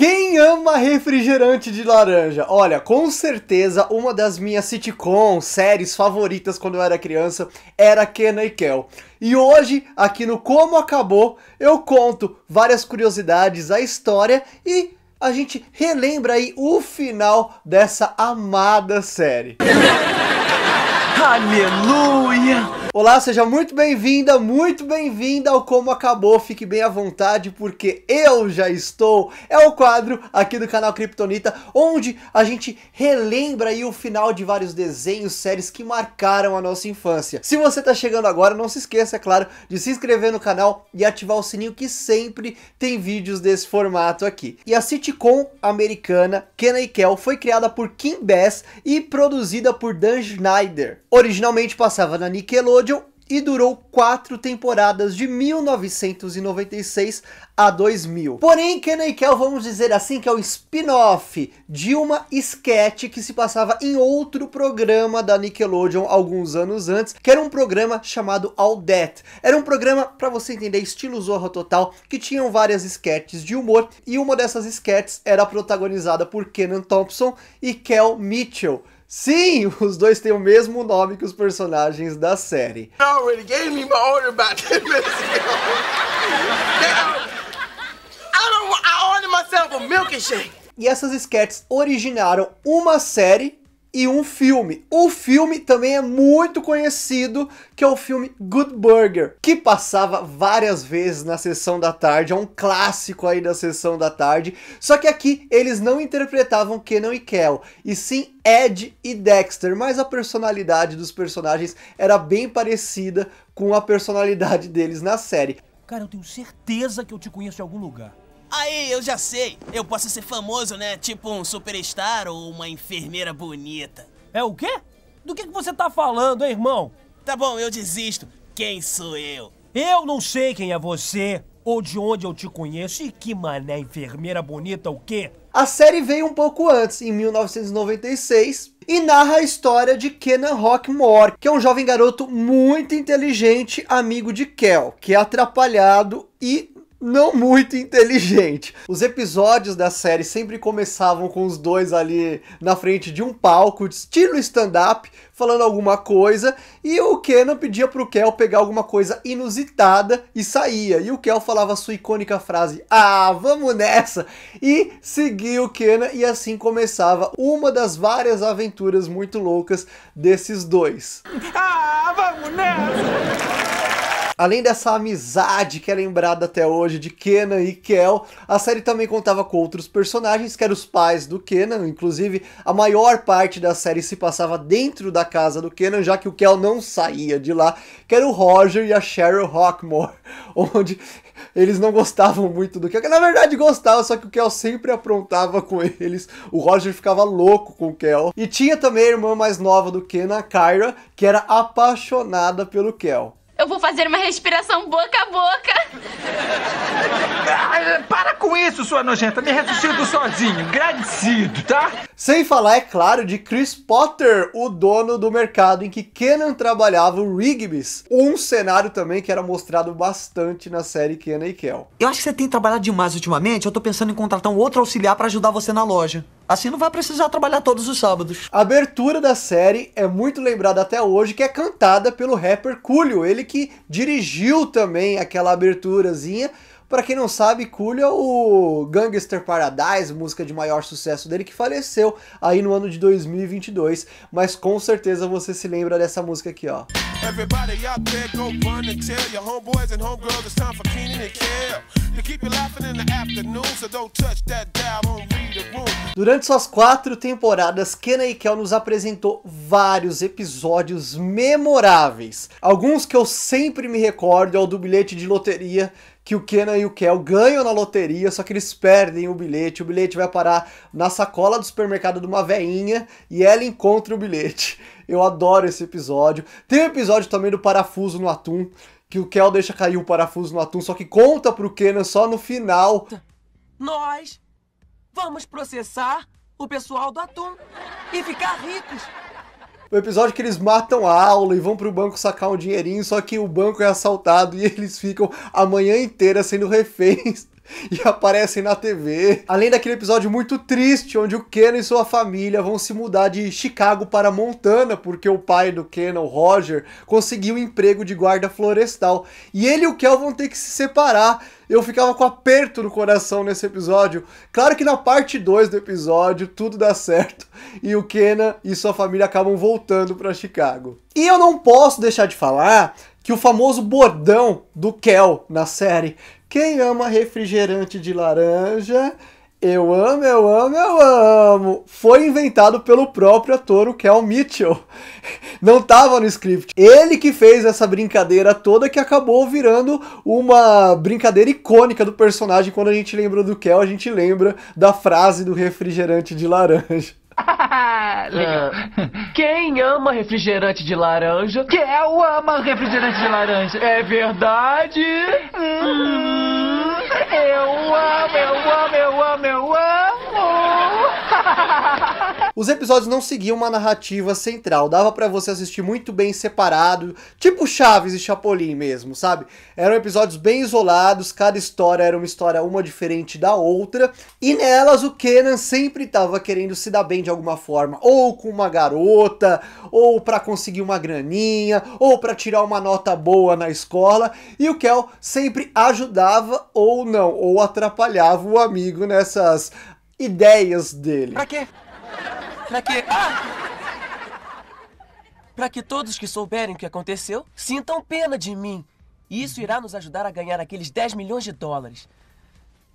Quem ama refrigerante de laranja? Olha, com certeza uma das minhas sitcoms, séries favoritas quando eu era criança era Kenna e Kel. E hoje, aqui no Como Acabou, eu conto várias curiosidades, a história e a gente relembra aí o final dessa amada série. Aleluia! Olá, seja muito bem-vinda, muito bem-vinda ao Como Acabou. Fique bem à vontade, porque eu já estou. É o quadro aqui do canal Kryptonita, onde a gente relembra aí o final de vários desenhos, séries que marcaram a nossa infância. Se você está chegando agora, não se esqueça, é claro, de se inscrever no canal e ativar o sininho que sempre tem vídeos desse formato aqui. E a sitcom americana Kenna e Kel foi criada por Kim Bass e produzida por Dan Schneider. Originalmente passava na Nickelodeon, Nickelodeon e durou quatro temporadas de 1996 a 2000. Porém, Kenan e Kel, vamos dizer assim, que é o spin-off de uma sketch que se passava em outro programa da Nickelodeon alguns anos antes, que era um programa chamado All That. Era um programa, para você entender, estilo Zorra Total, que tinham várias sketches de humor, e uma dessas sketches era protagonizada por Kenan Thompson e Kel Mitchell. Sim, os dois têm o mesmo nome que os personagens da série. Already gave me my order about I, don't, I ordered myself a milkshake. E essas sketches originaram uma série e um filme. O filme também é muito conhecido, que é o filme Good Burger, que passava várias vezes na sessão da tarde, é um clássico aí da sessão da tarde. Só que aqui eles não interpretavam Kenan e Kel, e sim Ed e Dexter, mas a personalidade dos personagens era bem parecida com a personalidade deles na série. Cara, eu tenho certeza que eu te conheço em algum lugar. Aí, eu já sei. Eu posso ser famoso, né? Tipo um superstar ou uma enfermeira bonita. É o quê? Do que, que você tá falando, hein, irmão? Tá bom, eu desisto. Quem sou eu? Eu não sei quem é você, ou de onde eu te conheço, e que mané enfermeira bonita o quê? A série veio um pouco antes, em 1996, e narra a história de Kenan Rockmore, que é um jovem garoto muito inteligente, amigo de Kel, que é atrapalhado e não muito inteligente. Os episódios da série sempre começavam com os dois ali na frente de um palco, estilo stand-up, falando alguma coisa, e o Kenan pedia pro Kel pegar alguma coisa inusitada e saía. E o Kel falava a sua icônica frase: "Ah, vamos nessa!" e seguia o Kenan e assim começava uma das várias aventuras muito loucas desses dois. Ah, vamos nessa! Além dessa amizade que é lembrada até hoje de Kenan e Kel, a série também contava com outros personagens que eram os pais do Kenan, inclusive a maior parte da série se passava dentro da casa do Kenan, já que o Kel não saía de lá, que era o Roger e a Cheryl Rockmore, onde eles não gostavam muito do Kel, que na verdade gostava, só que o Kel sempre aprontava com eles, o Roger ficava louco com o Kel. E tinha também a irmã mais nova do Kenan, a Kyra, que era apaixonada pelo Kel. Eu vou fazer uma respiração boca a boca. para com isso, sua nojenta. Me ressuscito sozinho. Agradecido, tá? Sem falar, é claro, de Chris Potter, o dono do mercado em que Kenan trabalhava, o Rigby's. Um cenário também que era mostrado bastante na série Kenan e Kel. Eu acho que você tem trabalhado demais ultimamente. Eu tô pensando em contratar um outro auxiliar para ajudar você na loja. Assim não vai precisar trabalhar todos os sábados. A abertura da série é muito lembrada até hoje, que é cantada pelo rapper Cúlio. ele que dirigiu também aquela aberturazinha para quem não sabe, Coolio é o Gangster Paradise, música de maior sucesso dele, que faleceu aí no ano de 2022. Mas com certeza você se lembra dessa música aqui, ó. Everybody out there go run and tell your homeboys and homegirls it's time for and Durante suas quatro temporadas, Kenan e Kel nos apresentou vários episódios memoráveis. Alguns que eu sempre me recordo é o do bilhete de loteria que o Kenan e o Kel ganham na loteria, só que eles perdem o bilhete. O bilhete vai parar na sacola do supermercado de uma veinha e ela encontra o bilhete. Eu adoro esse episódio. Tem um episódio também do parafuso no atum, que o Kel deixa cair o parafuso no atum, só que conta pro Kenan só no final. Nós vamos processar o pessoal do atum e ficar ricos. O episódio que eles matam a aula e vão pro banco sacar um dinheirinho, só que o banco é assaltado e eles ficam a manhã inteira sendo reféns e aparecem na TV. Além daquele episódio muito triste onde o Kenan e sua família vão se mudar de Chicago para Montana porque o pai do Kenan, o Roger, conseguiu um emprego de guarda florestal. E ele e o Kel vão ter que se separar. Eu ficava com aperto no coração nesse episódio. Claro que na parte 2 do episódio tudo dá certo e o Kenan e sua família acabam voltando para Chicago. E eu não posso deixar de falar que o famoso bordão do Kel na série. Quem ama refrigerante de laranja, eu amo, eu amo, eu amo, foi inventado pelo próprio ator, o Kel Mitchell. Não estava no script. Ele que fez essa brincadeira toda que acabou virando uma brincadeira icônica do personagem. Quando a gente lembra do Kel, a gente lembra da frase do refrigerante de laranja. Ah, ah. quem ama refrigerante de laranja? Quem é ama refrigerante de laranja? É verdade? Hum, eu amo, eu amo, eu amo, eu amo! os episódios não seguiam uma narrativa central, dava para você assistir muito bem separado, tipo Chaves e Chapolin mesmo, sabe? Eram episódios bem isolados, cada história era uma história uma diferente da outra, e nelas o Kenan sempre estava querendo se dar bem de alguma forma, ou com uma garota, ou para conseguir uma graninha, ou para tirar uma nota boa na escola, e o Kel sempre ajudava ou não, ou atrapalhava o amigo nessas ideias dele. Pra quê? Para que. Ah! Para que todos que souberem o que aconteceu sintam pena de mim. e Isso irá nos ajudar a ganhar aqueles 10 milhões de dólares.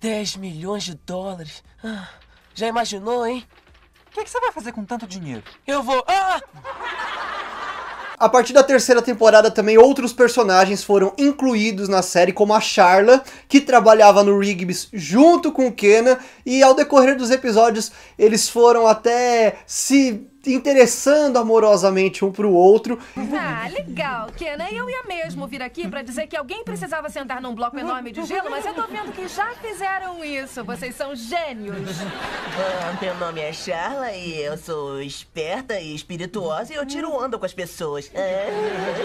10 milhões de dólares. Ah, já imaginou, hein? O que, é que, você vai fazer com tanto dinheiro? Eu vou. Ah! A partir da terceira temporada também outros personagens foram incluídos na série, como a Charla, que trabalhava no Rigby's junto com o Kenna, e ao decorrer dos episódios eles foram até se interessando amorosamente um pro outro. Ah, legal, Kenan. Eu ia mesmo vir aqui para dizer que alguém precisava sentar num bloco enorme de gelo, mas eu tô vendo que já fizeram isso. Vocês são gênios. Ah, meu nome é Charla e eu sou esperta e espirituosa e eu tiro onda com as pessoas. É.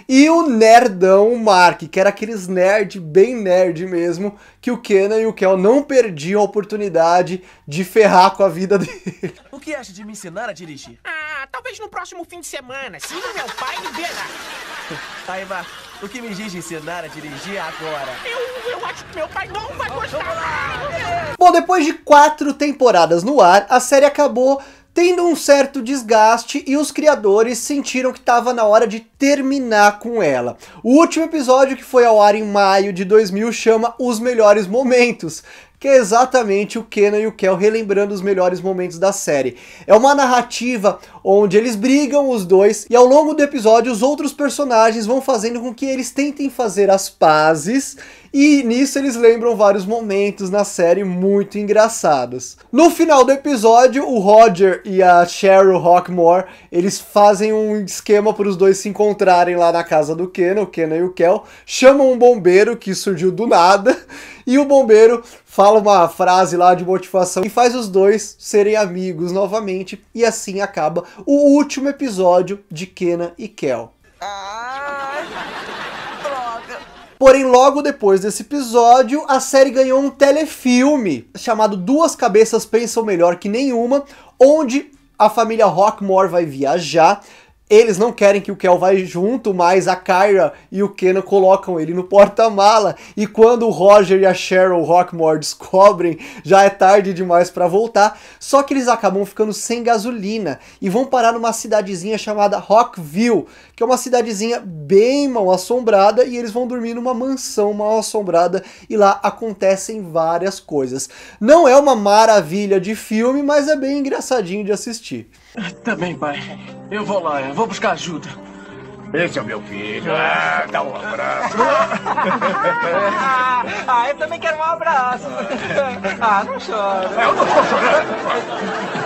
E o nerdão Mark, que era aqueles nerd, bem nerd mesmo, que o Kenan e o Kel não perdiam a oportunidade de ferrar com a vida dele. O que acha de me ensinar a dirigir? Ah, talvez no próximo fim de semana, se meu pai liberar. Aiva, o que me diz ensinar a dirigir agora? Eu, eu acho que meu pai não vai gostar. Bom, depois de quatro temporadas no ar, a série acabou tendo um certo desgaste e os criadores sentiram que estava na hora de terminar com ela. O último episódio, que foi ao ar em maio de 2000, chama Os Melhores Momentos, que é exatamente o Kenan e o Kel relembrando os melhores momentos da série. É uma narrativa onde eles brigam, os dois, e ao longo do episódio os outros personagens vão fazendo com que eles tentem fazer as pazes e nisso eles lembram vários momentos na série muito engraçados. No final do episódio, o Roger e a Cheryl Rockmore, eles fazem um esquema para os dois se encontrarem lá na casa do Ken, o Ken e o Kel, chamam um bombeiro que surgiu do nada, e o bombeiro fala uma frase lá de motivação e faz os dois serem amigos novamente, e assim acaba o último episódio de Kenan e Kel. droga. Porém, logo depois desse episódio, a série ganhou um telefilme chamado Duas Cabeças Pensam Melhor Que Nenhuma, onde a família Rockmore vai viajar eles não querem que o Kel vá junto, mas a Kyra e o Kenan colocam ele no porta-mala. E quando o Roger e a Cheryl Rockmore descobrem, já é tarde demais para voltar. Só que eles acabam ficando sem gasolina e vão parar numa cidadezinha chamada Rockville, que é uma cidadezinha bem mal assombrada. E eles vão dormir numa mansão mal assombrada e lá acontecem várias coisas. Não é uma maravilha de filme, mas é bem engraçadinho de assistir. Também, pai. Eu vou lá, eu vou buscar ajuda. Esse é o meu filho. Ah, dá um abraço. ah, eu também quero um abraço. Ah, não chora. Eu não estou chorando.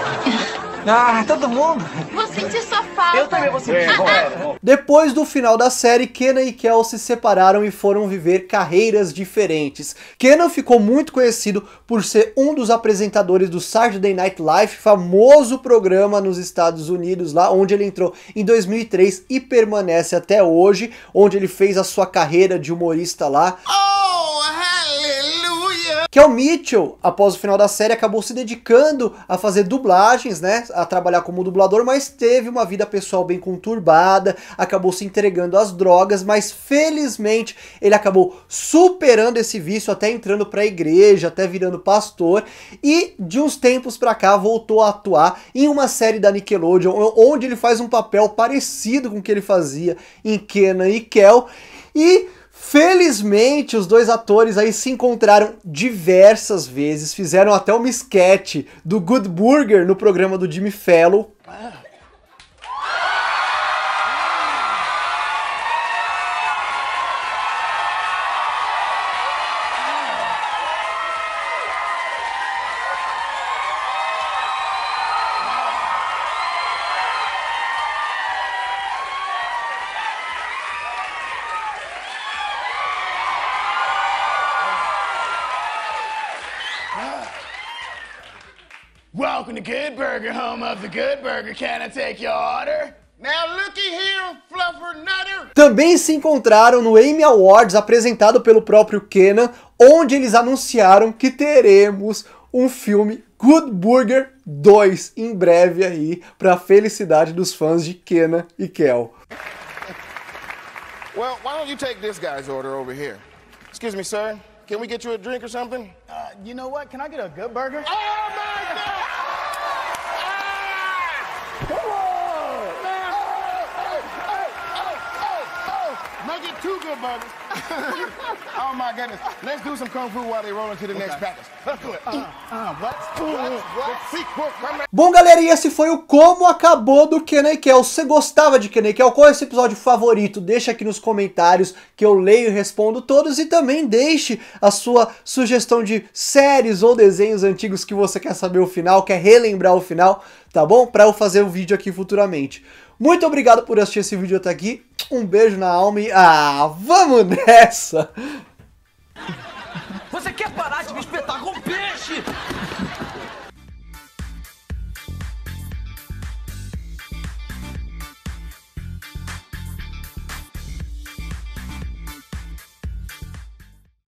Ah, todo mundo. Vou sentir sua falta. Eu também vou sentir. É, bom, Depois do final da série, Kenan e Kel se separaram e foram viver carreiras diferentes. Kenan ficou muito conhecido por ser um dos apresentadores do Saturday Night Live, famoso programa nos Estados Unidos, lá onde ele entrou em 2003 e permanece até hoje, onde ele fez a sua carreira de humorista lá. Oh, é o Mitchell, após o final da série, acabou se dedicando a fazer dublagens, né? A trabalhar como dublador, mas teve uma vida pessoal bem conturbada, acabou se entregando às drogas, mas felizmente ele acabou superando esse vício, até entrando para a igreja, até virando pastor, e de uns tempos para cá voltou a atuar em uma série da Nickelodeon, onde ele faz um papel parecido com o que ele fazia em Kenan e Kel. E Felizmente, os dois atores aí se encontraram diversas vezes, fizeram até uma esquete do Good Burger no programa do Jimmy Fallon. Wow. Ah. Welcome to Good Burger, home of the Good Burger. Can I take your order? Now look here, Fluffer Nutter. Também se encontraram no Emmy Awards apresentado pelo próprio Kenan, onde eles anunciaram que teremos um filme Good Burger 2 em breve aí, para felicidade dos fãs de Kenan e Kel. Well, why don't you take this guy's order over here? Excuse me, sir. Can we get you a drink or something? Uh, you know what? Can I get a good burger? Oh my Two good burgers. oh my goodness. Let's do some kung fu while they roll into the next package. Let's do it. Uh, uh, uh, uh what? What? What? Bom, galerinha, esse foi o Como Acabou do Kenai Kel. Você gostava de Kenai Kel? Qual é o seu episódio favorito? Deixa aqui nos comentários que eu leio e respondo todos. E também deixe a sua sugestão de séries ou desenhos antigos que você quer saber o final, quer relembrar o final, tá bom? Para eu fazer o um vídeo aqui futuramente. Muito obrigado por assistir esse vídeo até aqui. Um beijo na alma e... Ah, vamos nessa! Você quer parar de me espetar